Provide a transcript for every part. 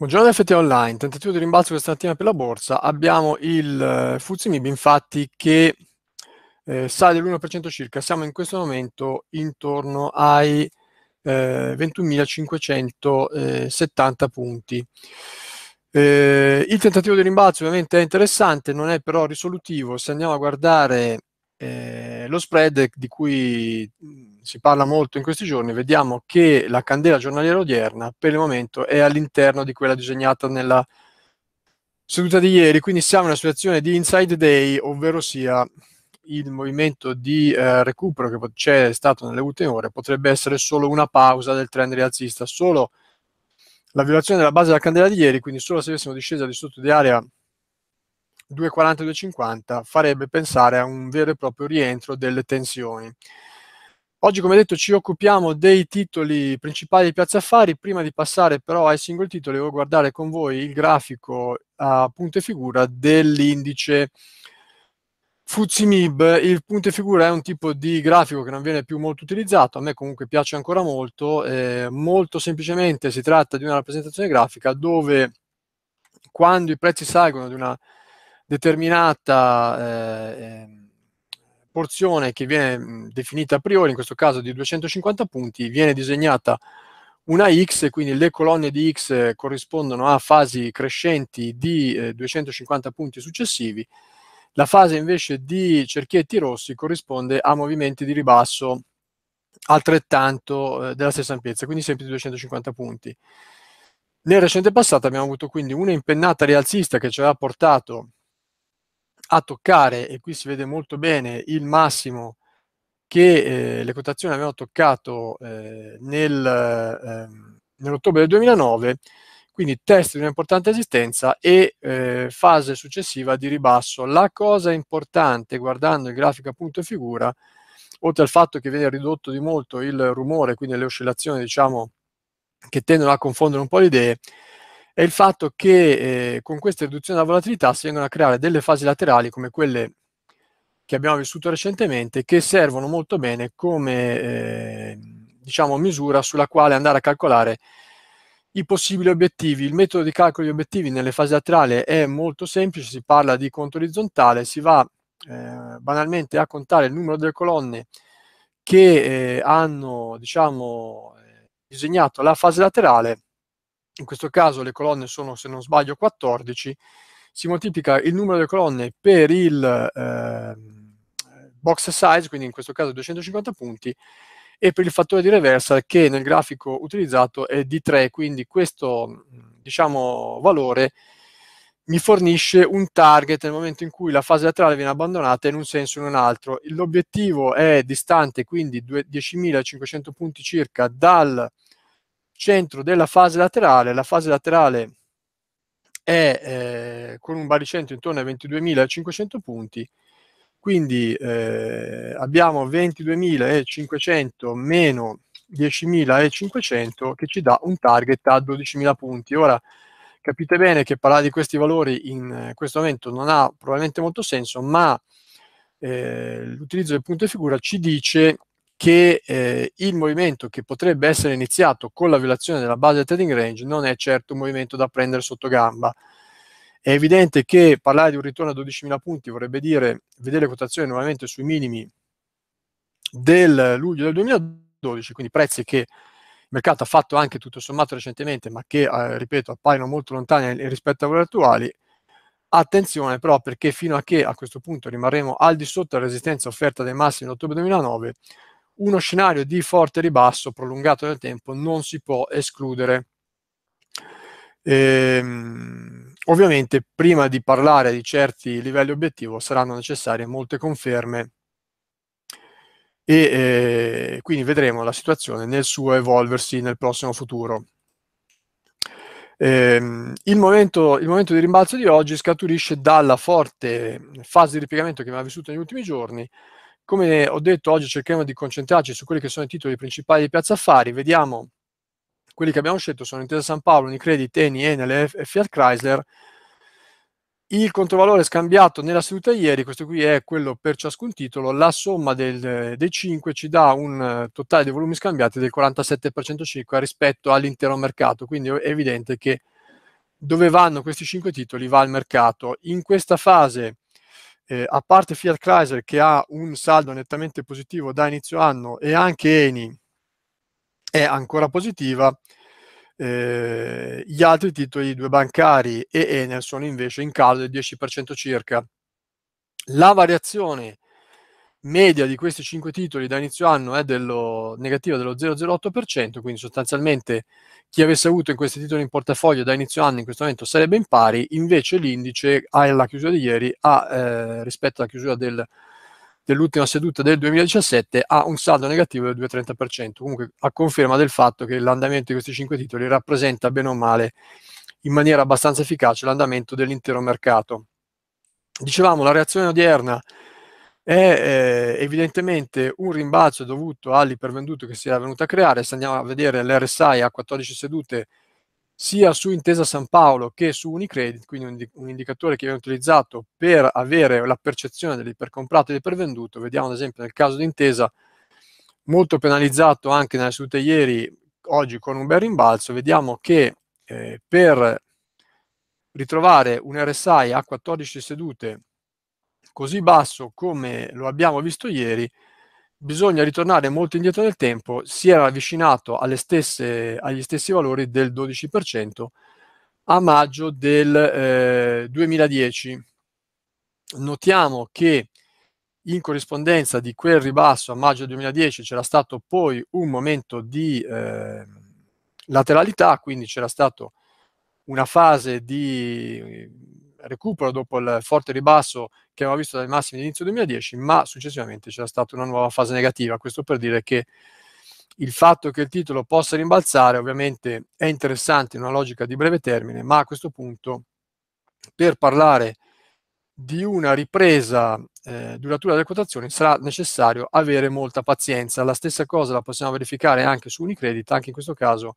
Buongiorno FT Online, tentativo di rimbalzo questa mattina per la borsa. Abbiamo il eh, Fuzzi infatti che eh, sale dell'1% circa, siamo in questo momento intorno ai eh, 21.570 punti. Eh, il tentativo di rimbalzo ovviamente è interessante, non è però risolutivo. Se andiamo a guardare eh, lo spread di cui si parla molto in questi giorni, vediamo che la candela giornaliera odierna per il momento è all'interno di quella disegnata nella seduta di ieri, quindi siamo in una situazione di inside day, ovvero sia il movimento di eh, recupero che c'è stato nelle ultime ore potrebbe essere solo una pausa del trend rialzista, solo la violazione della base della candela di ieri, quindi solo se avessimo discesa di sotto di area 2,40-2,50 farebbe pensare a un vero e proprio rientro delle tensioni. Oggi, come detto, ci occupiamo dei titoli principali di Piazza Affari. Prima di passare però ai singoli titoli, voglio guardare con voi il grafico a punto e figura dell'indice FUZIMIB. Il punto e figura è un tipo di grafico che non viene più molto utilizzato, a me comunque piace ancora molto. Eh, molto semplicemente si tratta di una rappresentazione grafica dove quando i prezzi salgono di una determinata... Eh, ehm, porzione che viene definita a priori, in questo caso di 250 punti, viene disegnata una X, quindi le colonne di X eh, corrispondono a fasi crescenti di eh, 250 punti successivi, la fase invece di cerchietti rossi corrisponde a movimenti di ribasso altrettanto eh, della stessa ampiezza, quindi sempre di 250 punti. Nel recente passato abbiamo avuto quindi una impennata rialzista che ci aveva portato a toccare, e qui si vede molto bene il massimo che eh, le quotazioni avevano toccato eh, nel, ehm, nell'ottobre del 2009, quindi test di un'importante esistenza e eh, fase successiva di ribasso. La cosa importante, guardando il grafico a punto e figura, oltre al fatto che viene ridotto di molto il rumore, quindi le oscillazioni diciamo, che tendono a confondere un po' le idee, è il fatto che eh, con questa riduzione della volatilità si vengono a creare delle fasi laterali come quelle che abbiamo vissuto recentemente che servono molto bene come eh, diciamo, misura sulla quale andare a calcolare i possibili obiettivi. Il metodo di calcolo di obiettivi nelle fasi laterali è molto semplice, si parla di conto orizzontale, si va eh, banalmente a contare il numero delle colonne che eh, hanno diciamo, eh, disegnato la fase laterale in questo caso le colonne sono, se non sbaglio, 14, si moltiplica il numero delle colonne per il eh, box size, quindi in questo caso 250 punti, e per il fattore di reversa che nel grafico utilizzato è di 3, quindi questo diciamo, valore mi fornisce un target nel momento in cui la fase laterale viene abbandonata in un senso o in un altro. L'obiettivo è distante, quindi 10.500 punti circa, dal centro della fase laterale, la fase laterale è eh, con un baricentro intorno ai 22.500 punti, quindi eh, abbiamo 22.500 meno 10.500 che ci dà un target a 12.000 punti. Ora capite bene che parlare di questi valori in eh, questo momento non ha probabilmente molto senso, ma eh, l'utilizzo del punto di figura ci dice che eh, il movimento che potrebbe essere iniziato con la violazione della base del trading range non è certo un movimento da prendere sotto gamba. È evidente che parlare di un ritorno a 12.000 punti vorrebbe dire vedere le quotazioni nuovamente sui minimi del luglio del 2012, quindi prezzi che il mercato ha fatto anche tutto sommato recentemente, ma che, eh, ripeto, appaiono molto lontani rispetto a valori attuali. Attenzione però perché fino a che a questo punto rimarremo al di sotto della resistenza offerta dai massimi in ottobre 2009, uno scenario di forte ribasso prolungato nel tempo non si può escludere. Ehm, ovviamente prima di parlare di certi livelli obiettivo saranno necessarie molte conferme e eh, quindi vedremo la situazione nel suo evolversi nel prossimo futuro. Ehm, il, momento, il momento di rimbalzo di oggi scaturisce dalla forte fase di ripiegamento che abbiamo vissuto negli ultimi giorni, come ho detto, oggi cerchiamo di concentrarci su quelli che sono i titoli principali di Piazza Affari, vediamo quelli che abbiamo scelto sono Intesa San Paolo, Unicredit, Eni, Enel e Fiat Chrysler. Il controvalore scambiato nella seduta ieri, questo qui è quello per ciascun titolo, la somma del, dei 5 ci dà un eh, totale dei volumi scambiati del 47% circa rispetto all'intero mercato, quindi è evidente che dove vanno questi 5 titoli va al mercato. In questa fase eh, a parte Fiat Chrysler che ha un saldo nettamente positivo da inizio anno e anche Eni è ancora positiva, eh, gli altri titoli, due bancari e Enel, sono invece in calo del 10% circa. La variazione media di questi 5 titoli da inizio anno è dello, negativa dello 0,08%, quindi sostanzialmente chi avesse avuto in questi titoli in portafoglio da inizio anno in questo momento sarebbe in pari, invece l'indice alla chiusura di ieri ha, eh, rispetto alla chiusura del, dell'ultima seduta del 2017 ha un saldo negativo del 2,30%, comunque a conferma del fatto che l'andamento di questi 5 titoli rappresenta bene o male in maniera abbastanza efficace l'andamento dell'intero mercato. Dicevamo, la reazione odierna è eh, evidentemente un rimbalzo dovuto all'ipervenduto che si era venuto a creare. Se andiamo a vedere l'RSI a 14 sedute sia su Intesa San Paolo che su Unicredit, quindi un, indicatore che viene utilizzato per avere la percezione dell'ipercomprato e dell'ipervenduto. Vediamo ad esempio nel caso di Intesa, molto penalizzato anche nelle sedute ieri, oggi con un bel rimbalzo, vediamo che eh, per ritrovare un RSI a 14 sedute così basso come lo abbiamo visto ieri, bisogna ritornare molto indietro nel tempo, si era avvicinato stesse, agli stessi valori del 12% a maggio del eh, 2010. Notiamo che in corrispondenza di quel ribasso a maggio 2010 c'era stato poi un momento di eh, lateralità, quindi c'era stata una fase di recupero dopo il forte ribasso che abbiamo visto dai massimi di inizio 2010, ma successivamente c'era stata una nuova fase negativa. Questo per dire che il fatto che il titolo possa rimbalzare ovviamente è interessante in una logica di breve termine, ma a questo punto per parlare di una ripresa eh, duratura delle quotazioni sarà necessario avere molta pazienza. La stessa cosa la possiamo verificare anche su Unicredit, anche in questo caso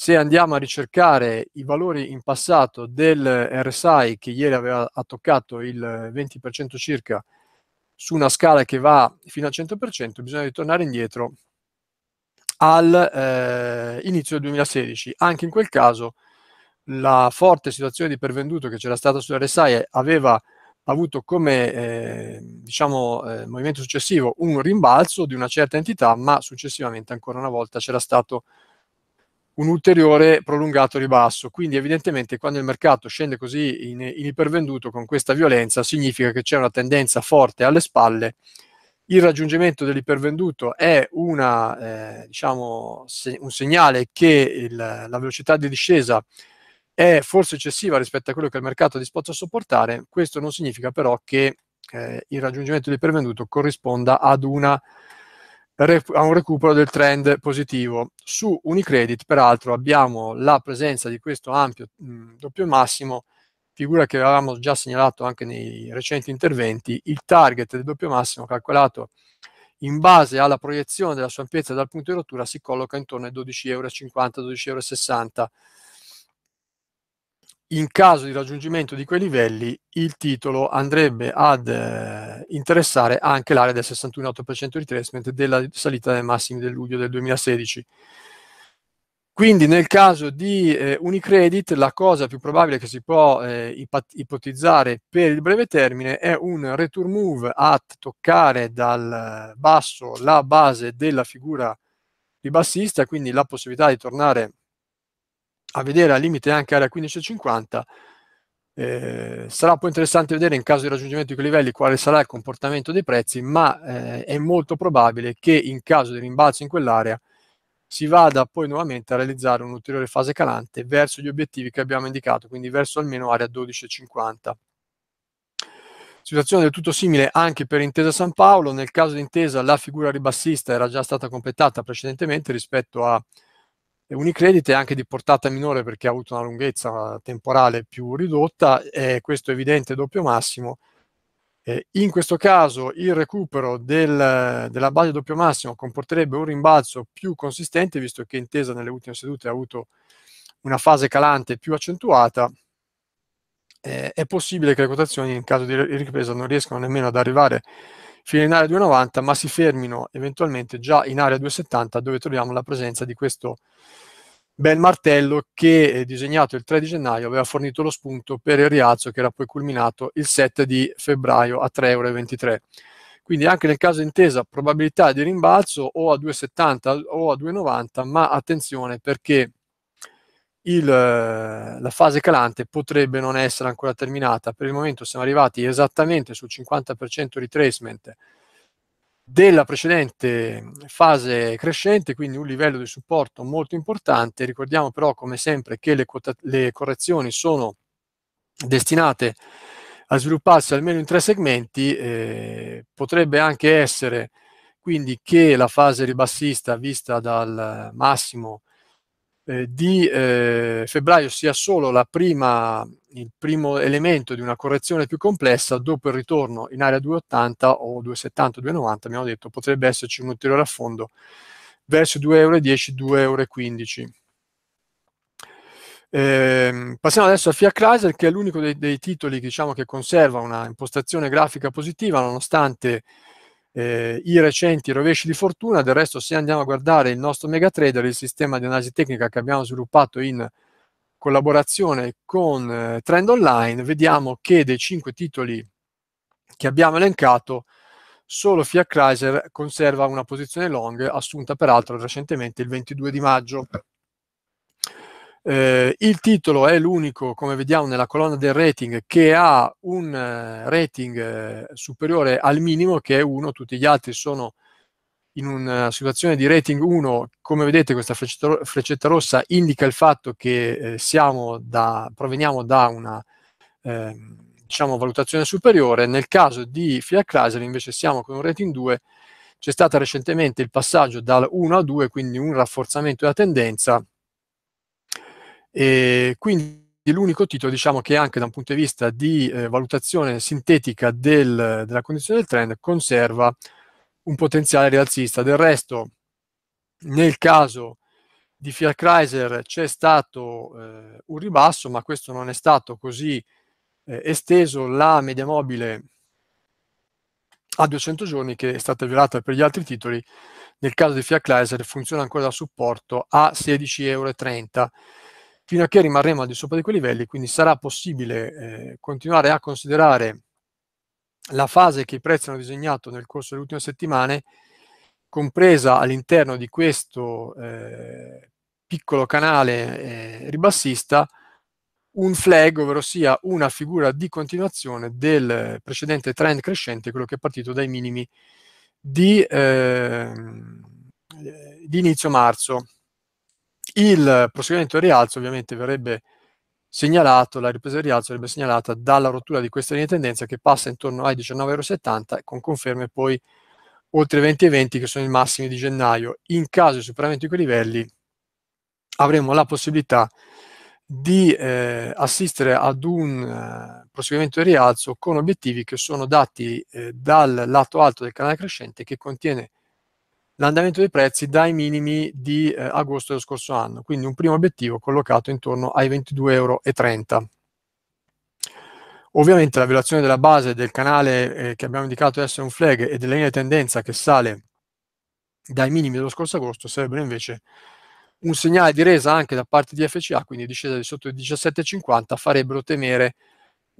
se andiamo a ricercare i valori in passato del RSI che ieri aveva toccato il 20% circa su una scala che va fino al 100%, bisogna ritornare indietro all'inizio eh, del 2016. Anche in quel caso la forte situazione di pervenduto che c'era stata sull'RSI aveva avuto come eh, diciamo, eh, movimento successivo un rimbalzo di una certa entità, ma successivamente ancora una volta c'era stato un un ulteriore prolungato ribasso. Quindi evidentemente quando il mercato scende così in, in ipervenduto con questa violenza significa che c'è una tendenza forte alle spalle. Il raggiungimento dell'ipervenduto è una, eh, diciamo, se, un segnale che il, la velocità di discesa è forse eccessiva rispetto a quello che il mercato è disposto a sopportare. Questo non significa però che eh, il raggiungimento dell'ipervenduto corrisponda ad una a un recupero del trend positivo. Su Unicredit, peraltro, abbiamo la presenza di questo ampio mh, doppio massimo, figura che avevamo già segnalato anche nei recenti interventi, il target del doppio massimo calcolato in base alla proiezione della sua ampiezza dal punto di rottura si colloca intorno ai 12,50-12,60 euro in caso di raggiungimento di quei livelli il titolo andrebbe ad eh, interessare anche l'area del 61,8% retracement della salita dei massimi del luglio del 2016. Quindi nel caso di eh, Unicredit la cosa più probabile che si può eh, ipotizzare per il breve termine è un return move a toccare dal basso la base della figura ribassista, quindi la possibilità di tornare a vedere al limite anche area 15,50. Eh, sarà un po' interessante vedere in caso di raggiungimento di quei livelli quale sarà il comportamento dei prezzi, ma eh, è molto probabile che in caso di rimbalzo in quell'area si vada poi nuovamente a realizzare un'ulteriore fase calante verso gli obiettivi che abbiamo indicato, quindi verso almeno area 12,50. Situazione del tutto simile anche per Intesa San Paolo, nel caso di Intesa la figura ribassista era già stata completata precedentemente rispetto a Unicredit è anche di portata minore perché ha avuto una lunghezza temporale più ridotta e questo evidente doppio massimo. in questo caso il recupero del, della base doppio massimo comporterebbe un rimbalzo più consistente visto che Intesa nelle ultime sedute ha avuto una fase calante più accentuata. è possibile che le quotazioni in caso di ripresa non riescano nemmeno ad arrivare fino in area 2,90 ma si fermino eventualmente già in area 2,70 dove troviamo la presenza di questo bel martello che eh, disegnato il 3 di gennaio aveva fornito lo spunto per il rialzo che era poi culminato il 7 di febbraio a 3,23 euro. Quindi anche nel caso intesa probabilità di rimbalzo o a 2,70 o a 2,90, ma attenzione perché il, eh, la fase calante potrebbe non essere ancora terminata. Per il momento siamo arrivati esattamente sul 50% retracement della precedente fase crescente, quindi un livello di supporto molto importante. Ricordiamo però, come sempre, che le, quota- le correzioni sono destinate a svilupparsi almeno in tre segmenti. Eh, potrebbe anche essere quindi che la fase ribassista vista dal massimo eh, di eh, febbraio sia solo prima, il primo elemento di una correzione più complessa, dopo il ritorno in area 280 o 270, 290, abbiamo detto potrebbe esserci un ulteriore affondo verso 2,10 euro, 2,15 euro. Eh, passiamo adesso a Fiat Chrysler che è l'unico dei, dei titoli diciamo, che conserva una impostazione grafica positiva nonostante eh, i recenti rovesci di fortuna. Del resto, se andiamo a guardare il nostro Megatrader, il sistema di analisi tecnica che abbiamo sviluppato in collaborazione con eh, Trend Online, vediamo che dei cinque titoli che abbiamo elencato, solo Fiat Chrysler conserva una posizione long, assunta peraltro recentemente il 22 di maggio. Eh, il titolo è l'unico, come vediamo nella colonna del rating, che ha un eh, rating eh, superiore al minimo, che è 1, tutti gli altri sono in una situazione di rating 1, come vedete questa freccetta, freccetta rossa indica il fatto che eh, da, proveniamo da una eh, diciamo, valutazione superiore, nel caso di Fiat Chrysler invece siamo con un rating 2, c'è stato recentemente il passaggio dal 1 a 2, quindi un rafforzamento della tendenza e ehm, quindi l'unico titolo diciamo che anche da un punto di vista di eh, valutazione sintetica del, della condizione del trend conserva un potenziale rialzista. Del resto nel caso di Fiat Chrysler c'è stato eh, un ribasso ma questo non è stato così eh, esteso. La media mobile a 200 giorni che è stata violata per gli altri titoli nel caso di Fiat Chrysler funziona ancora da supporto a 16,30 euro fino a che rimarremo al di sopra di quei livelli, quindi sarà possibile eh, continuare a considerare la fase che i prezzi hanno disegnato nel corso delle ultime settimane, compresa all'interno di questo eh, piccolo canale eh, ribassista, un flag, ovvero sia una figura di continuazione del precedente trend crescente, quello che è partito dai minimi di, eh, di inizio marzo il proseguimento del rialzo ovviamente verrebbe segnalato, la ripresa del rialzo verrebbe segnalata dalla rottura di questa linea di tendenza che passa intorno ai 19,70 euro con conferme poi oltre 20,20 che sono i massimi di gennaio. In caso di superamento di quei livelli avremo la possibilità di eh, assistere ad un eh, proseguimento di rialzo con obiettivi che sono dati eh, dal lato alto del canale crescente che contiene l'andamento dei prezzi dai minimi di eh, agosto dello scorso anno, quindi un primo obiettivo collocato intorno ai 22,30 euro. Ovviamente la violazione della base del canale eh, che abbiamo indicato essere un flag e della linea di tendenza che sale dai minimi dello scorso agosto sarebbero invece un segnale di resa anche da parte di FCA, quindi discesa di sotto i 17,50 farebbero temere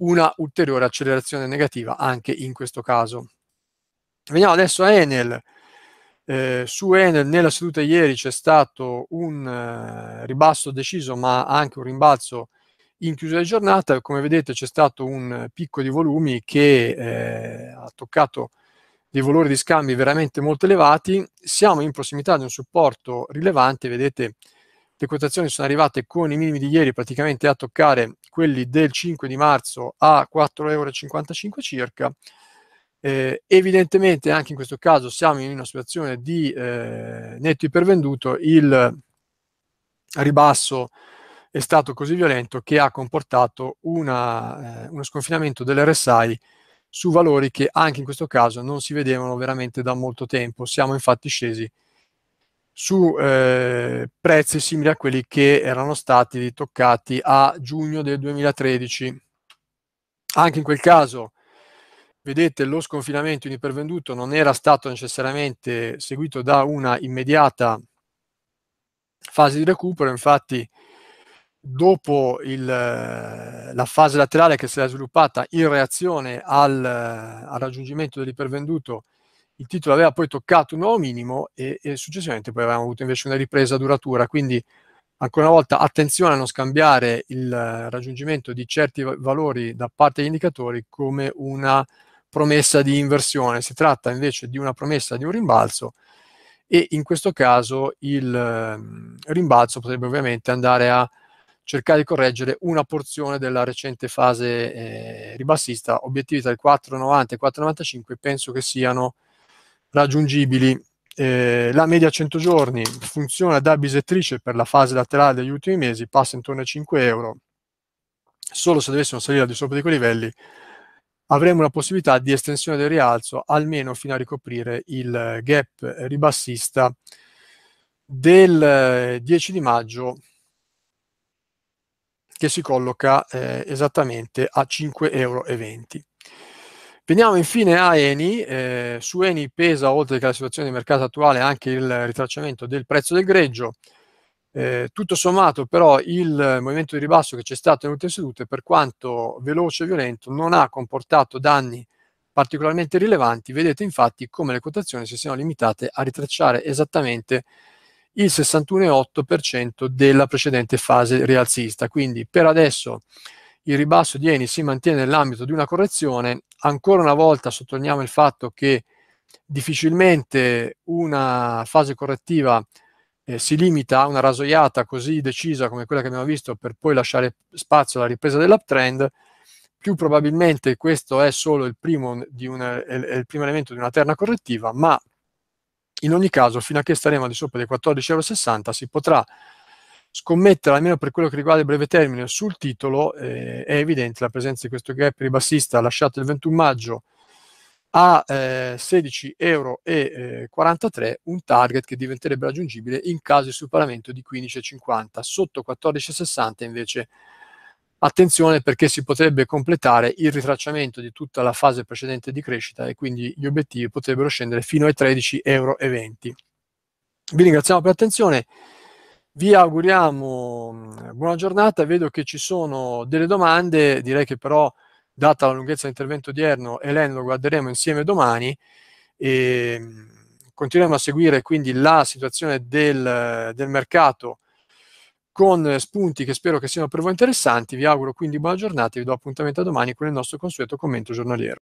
una ulteriore accelerazione negativa anche in questo caso. Veniamo adesso a Enel eh, su Enel nella seduta ieri c'è stato un eh, ribasso deciso, ma anche un rimbalzo in chiusura di giornata. Come vedete c'è stato un picco di volumi che eh, ha toccato dei valori di scambi veramente molto elevati. Siamo in prossimità di un supporto rilevante, vedete le quotazioni sono arrivate con i minimi di ieri praticamente a toccare quelli del 5 di marzo a 4,55 euro circa eh, evidentemente anche in questo caso siamo in una situazione di eh, netto ipervenduto, il ribasso è stato così violento che ha comportato una, eh, uno sconfinamento dell'RSI su valori che anche in questo caso non si vedevano veramente da molto tempo. Siamo infatti scesi su eh, prezzi simili a quelli che erano stati toccati a giugno del 2013. Anche in quel caso Vedete, lo sconfinamento in ipervenduto non era stato necessariamente seguito da una immediata fase di recupero, infatti dopo il, eh, la fase laterale che si era sviluppata in reazione al, eh, al raggiungimento dell'ipervenduto, il titolo aveva poi toccato un nuovo minimo e, e, successivamente poi avevamo avuto invece una ripresa duratura, quindi ancora una volta attenzione a non scambiare il eh, raggiungimento di certi valori da parte degli indicatori come una promessa di inversione, si tratta invece di una promessa di un rimbalzo e in questo caso il ehm, rimbalzo potrebbe ovviamente andare a cercare di correggere una porzione della recente fase eh, ribassista, obiettivi tra il 4,90 e il 4,95 penso che siano raggiungibili. Eh, la media 100 giorni funziona da bisettrice per la fase laterale degli ultimi mesi, passa intorno ai 5 euro, solo se dovessimo salire al di sopra di quei livelli avremo la possibilità di estensione del rialzo almeno fino a ricoprire il eh, gap ribassista del 10 eh, di maggio che si colloca eh, esattamente a 5,20 euro. Veniamo infine a Eni, eh, su Eni pesa oltre che la situazione di mercato attuale anche il ritracciamento del prezzo del greggio, eh, tutto sommato però il movimento di ribasso che c'è stato nelle ultime sedute, per quanto veloce e violento, non ha comportato danni particolarmente rilevanti. Vedete infatti come le quotazioni si siano limitate a ritracciare esattamente il 61,8% della precedente fase rialzista. Quindi per adesso il ribasso di Eni si mantiene nell'ambito di una correzione. Ancora una volta sottolineiamo il fatto che difficilmente una fase correttiva eh, si limita a una rasoiata così decisa come quella che abbiamo visto per poi lasciare spazio alla ripresa dell'uptrend, più probabilmente questo è solo il primo, di una, il primo elemento di una terna correttiva, ma in ogni caso fino a che staremo di sopra dei 14,60 euro si potrà scommettere, almeno per quello che riguarda il breve termine, sul titolo eh, è evidente la presenza di questo gap ribassista lasciato il 21 maggio, a eh, 16,43 euro eh, un target che diventerebbe raggiungibile in caso di superamento di 15,50 sotto 14,60 invece attenzione perché si potrebbe completare il ritracciamento di tutta la fase precedente di crescita e quindi gli obiettivi potrebbero scendere fino ai 13,20 euro vi ringraziamo per l'attenzione vi auguriamo mm, buona giornata vedo che ci sono delle domande direi che però data la lunghezza dell'intervento odierno, Elena lo guarderemo insieme domani e ehm, continueremo a seguire quindi la situazione del, del mercato con spunti che spero che siano per voi interessanti. Vi auguro quindi buona giornata e vi do appuntamento a domani con il nostro consueto commento giornaliero.